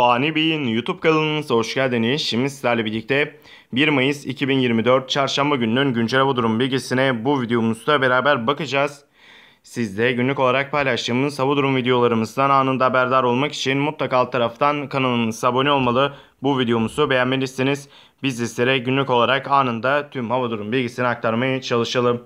Fani Bey'in YouTube kanalınıza hoş geldiniz. Şimdi sizlerle birlikte 1 Mayıs 2024 Çarşamba gününün güncel hava durumu bilgisine bu videomuzda beraber bakacağız. Sizde günlük olarak paylaştığımız hava durum videolarımızdan anında haberdar olmak için mutlaka alt taraftan kanalımıza abone olmalı. Bu videomuzu beğenmelisiniz. Biz sizlere günlük olarak anında tüm hava durum bilgisini aktarmaya çalışalım.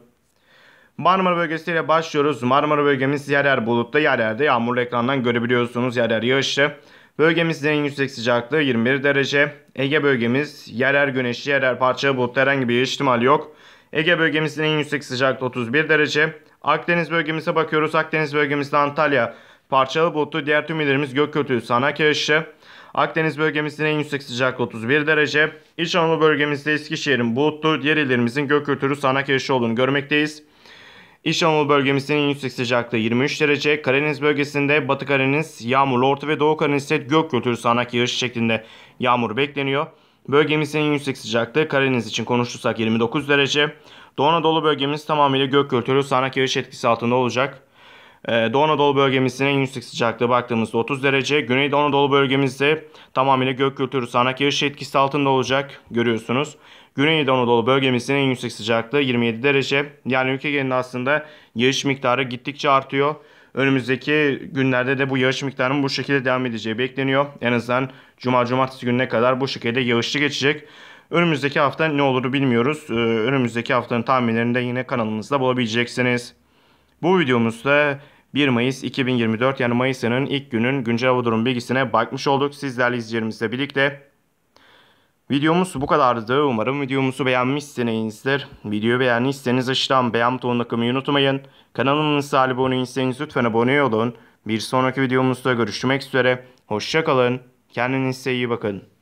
Marmara bölgesiyle başlıyoruz. Marmara bölgemiz yer yer bulutlu, yer yerde yağmurlu ekrandan görebiliyorsunuz. Yer yer yağışlı. Bölgemizin en yüksek sıcaklığı 21 derece. Ege bölgemiz yerer güneşli yerer yer parçalı bulutlu herhangi bir ihtimal yok. Ege bölgemizin en yüksek sıcaklığı 31 derece. Akdeniz bölgemize bakıyoruz. Akdeniz bölgemizde Antalya parçalı bulutlu. Diğer tüm illerimiz gök kötülü sanak yağışı. Akdeniz bölgemizin en yüksek sıcaklığı 31 derece. İç Anadolu bölgemizde Eskişehir'in bulutlu, diğer illerimizin gök örtülü sanak yağışı olduğunu görmekteyiz. İstanbul bölgemizin en yüksek sıcaklığı 23 derece. Karadeniz bölgesinde Batı Karadeniz, Yağmurlu Orta ve Doğu Karadeniz'de gök gürültülü sağanak yağış şeklinde yağmur bekleniyor. Bölgemizin en yüksek sıcaklığı Karadeniz için konuşursak 29 derece. Doğu Anadolu bölgemiz tamamıyla gök gürültülü sağanak yağış etkisi altında olacak. Ee, Doğu Anadolu bölgemizin en yüksek sıcaklığı baktığımızda 30 derece. Güneydoğu Anadolu bölgemizde tamamıyla gök kültürü sağanak yağış etkisi altında olacak görüyorsunuz. Güneydoğu Anadolu bölgemizin en yüksek sıcaklığı 27 derece. Yani ülke genelinde aslında yağış miktarı gittikçe artıyor. Önümüzdeki günlerde de bu yağış miktarının bu şekilde devam edeceği bekleniyor. En azından cuma cumartesi gününe kadar bu şekilde yağışlı geçecek. Önümüzdeki hafta ne olur bilmiyoruz. Ee, önümüzdeki haftanın tahminlerini de yine kanalımızda bulabileceksiniz. Bu videomuzda 1 Mayıs 2024 yani Mayısın ilk günün güncel hava durum bilgisine bakmış olduk. Sizlerle izleyicilerimizle birlikte. Videomuz bu kadardı. Umarım videomuzu beğenmişsinizdir. Videoyu beğendiyseniz aşağıdan beğen butonuna kılmayı unutmayın. Kanalımıza abone değilseniz lütfen abone olun. Bir sonraki videomuzda görüşmek üzere. Hoşçakalın. Kendinize iyi bakın.